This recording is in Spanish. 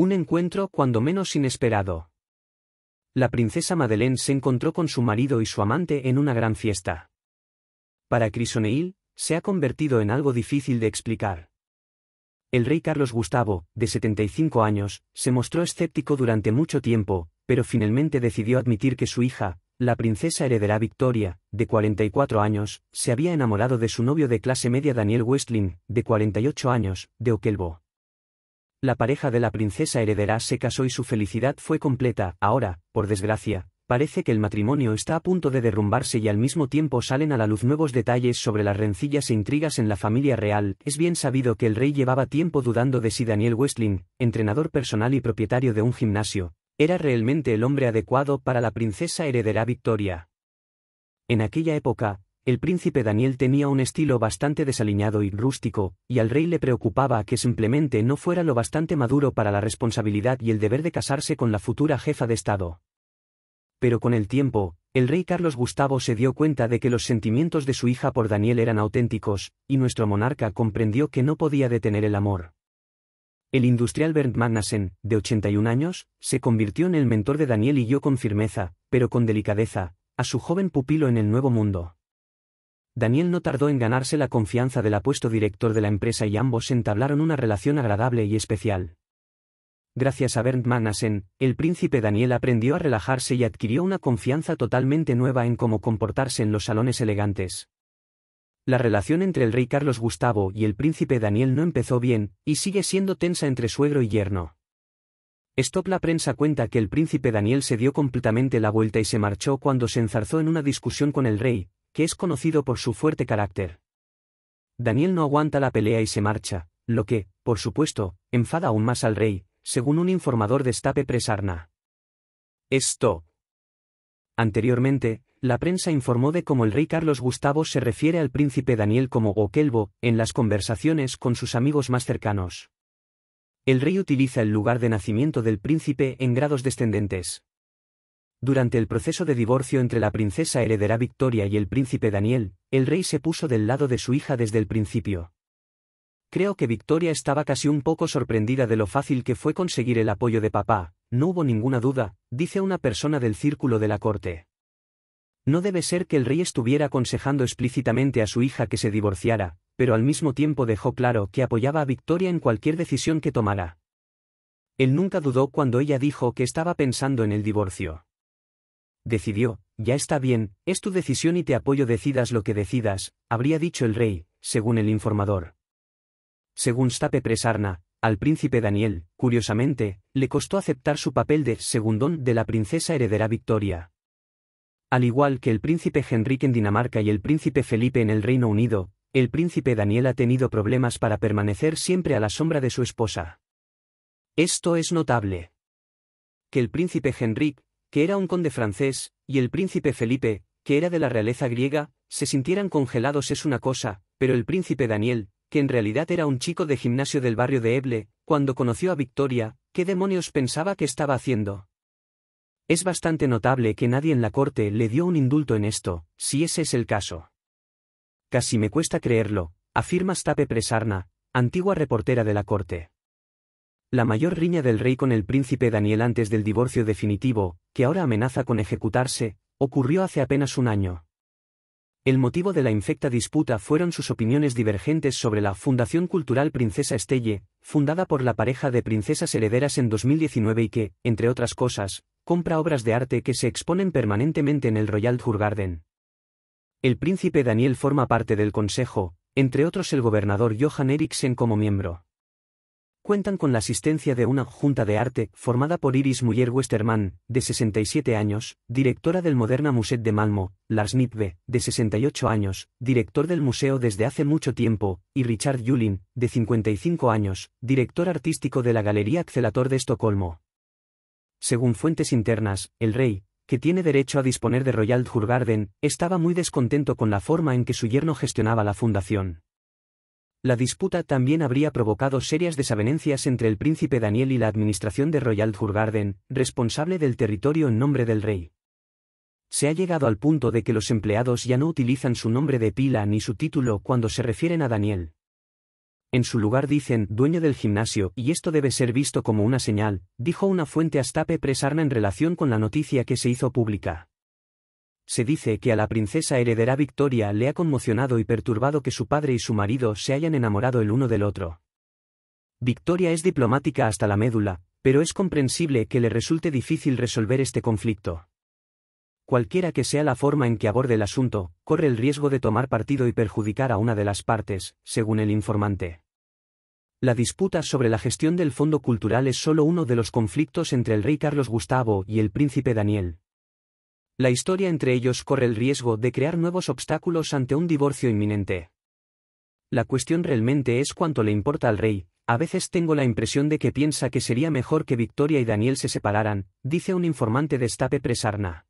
Un encuentro cuando menos inesperado. La princesa Madeleine se encontró con su marido y su amante en una gran fiesta. Para Crisoneil, se ha convertido en algo difícil de explicar. El rey Carlos Gustavo, de 75 años, se mostró escéptico durante mucho tiempo, pero finalmente decidió admitir que su hija, la princesa heredera Victoria, de 44 años, se había enamorado de su novio de clase media Daniel Westling, de 48 años, de Okelbo. La pareja de la princesa heredera se casó y su felicidad fue completa, ahora, por desgracia, parece que el matrimonio está a punto de derrumbarse y al mismo tiempo salen a la luz nuevos detalles sobre las rencillas e intrigas en la familia real. Es bien sabido que el rey llevaba tiempo dudando de si Daniel Westling, entrenador personal y propietario de un gimnasio, era realmente el hombre adecuado para la princesa heredera Victoria. En aquella época, el príncipe Daniel tenía un estilo bastante desaliñado y rústico, y al rey le preocupaba que simplemente no fuera lo bastante maduro para la responsabilidad y el deber de casarse con la futura jefa de Estado. Pero con el tiempo, el rey Carlos Gustavo se dio cuenta de que los sentimientos de su hija por Daniel eran auténticos, y nuestro monarca comprendió que no podía detener el amor. El industrial Bernd Magnassen, de 81 años, se convirtió en el mentor de Daniel y guió con firmeza, pero con delicadeza, a su joven pupilo en el nuevo mundo. Daniel no tardó en ganarse la confianza del apuesto director de la empresa y ambos entablaron una relación agradable y especial. Gracias a Bernd Magnussen, el príncipe Daniel aprendió a relajarse y adquirió una confianza totalmente nueva en cómo comportarse en los salones elegantes. La relación entre el rey Carlos Gustavo y el príncipe Daniel no empezó bien, y sigue siendo tensa entre suegro y yerno. Stop la prensa cuenta que el príncipe Daniel se dio completamente la vuelta y se marchó cuando se enzarzó en una discusión con el rey, que es conocido por su fuerte carácter. Daniel no aguanta la pelea y se marcha, lo que, por supuesto, enfada aún más al rey, según un informador de Stape Presarna. Esto. Anteriormente, la prensa informó de cómo el rey Carlos Gustavo se refiere al príncipe Daniel como Gokelbo en las conversaciones con sus amigos más cercanos. El rey utiliza el lugar de nacimiento del príncipe en grados descendentes. Durante el proceso de divorcio entre la princesa heredera Victoria y el príncipe Daniel, el rey se puso del lado de su hija desde el principio. Creo que Victoria estaba casi un poco sorprendida de lo fácil que fue conseguir el apoyo de papá, no hubo ninguna duda, dice una persona del círculo de la corte. No debe ser que el rey estuviera aconsejando explícitamente a su hija que se divorciara, pero al mismo tiempo dejó claro que apoyaba a Victoria en cualquier decisión que tomara. Él nunca dudó cuando ella dijo que estaba pensando en el divorcio decidió, ya está bien, es tu decisión y te apoyo decidas lo que decidas, habría dicho el rey, según el informador. Según Stape Presarna, al príncipe Daniel, curiosamente, le costó aceptar su papel de segundón de la princesa heredera Victoria. Al igual que el príncipe Henrique en Dinamarca y el príncipe Felipe en el Reino Unido, el príncipe Daniel ha tenido problemas para permanecer siempre a la sombra de su esposa. Esto es notable. Que el príncipe Henrique, que era un conde francés, y el príncipe Felipe, que era de la realeza griega, se sintieran congelados es una cosa, pero el príncipe Daniel, que en realidad era un chico de gimnasio del barrio de Eble, cuando conoció a Victoria, ¿qué demonios pensaba que estaba haciendo? Es bastante notable que nadie en la corte le dio un indulto en esto, si ese es el caso. Casi me cuesta creerlo, afirma Stape Presarna, antigua reportera de la corte. La mayor riña del rey con el príncipe Daniel antes del divorcio definitivo, que ahora amenaza con ejecutarse, ocurrió hace apenas un año. El motivo de la infecta disputa fueron sus opiniones divergentes sobre la Fundación Cultural Princesa Estelle, fundada por la pareja de princesas herederas en 2019 y que, entre otras cosas, compra obras de arte que se exponen permanentemente en el Royal Garden. El príncipe Daniel forma parte del consejo, entre otros el gobernador Johan Eriksen como miembro cuentan con la asistencia de una junta de arte formada por Iris Muller westermann de 67 años, directora del Moderna Museet de Malmo, Lars Nitve, de 68 años, director del museo desde hace mucho tiempo, y Richard Julin, de 55 años, director artístico de la Galería Accelator de Estocolmo. Según fuentes internas, el rey, que tiene derecho a disponer de Royal Jurgarden, estaba muy descontento con la forma en que su yerno gestionaba la fundación. La disputa también habría provocado serias desavenencias entre el príncipe Daniel y la administración de Royal Hurgarden, responsable del territorio en nombre del rey. Se ha llegado al punto de que los empleados ya no utilizan su nombre de pila ni su título cuando se refieren a Daniel. En su lugar dicen dueño del gimnasio y esto debe ser visto como una señal, dijo una fuente Astape Presarna en relación con la noticia que se hizo pública se dice que a la princesa heredera Victoria le ha conmocionado y perturbado que su padre y su marido se hayan enamorado el uno del otro. Victoria es diplomática hasta la médula, pero es comprensible que le resulte difícil resolver este conflicto. Cualquiera que sea la forma en que aborde el asunto, corre el riesgo de tomar partido y perjudicar a una de las partes, según el informante. La disputa sobre la gestión del fondo cultural es solo uno de los conflictos entre el rey Carlos Gustavo y el príncipe Daniel, la historia entre ellos corre el riesgo de crear nuevos obstáculos ante un divorcio inminente. La cuestión realmente es cuánto le importa al rey, a veces tengo la impresión de que piensa que sería mejor que Victoria y Daniel se separaran, dice un informante de Stape Presarna.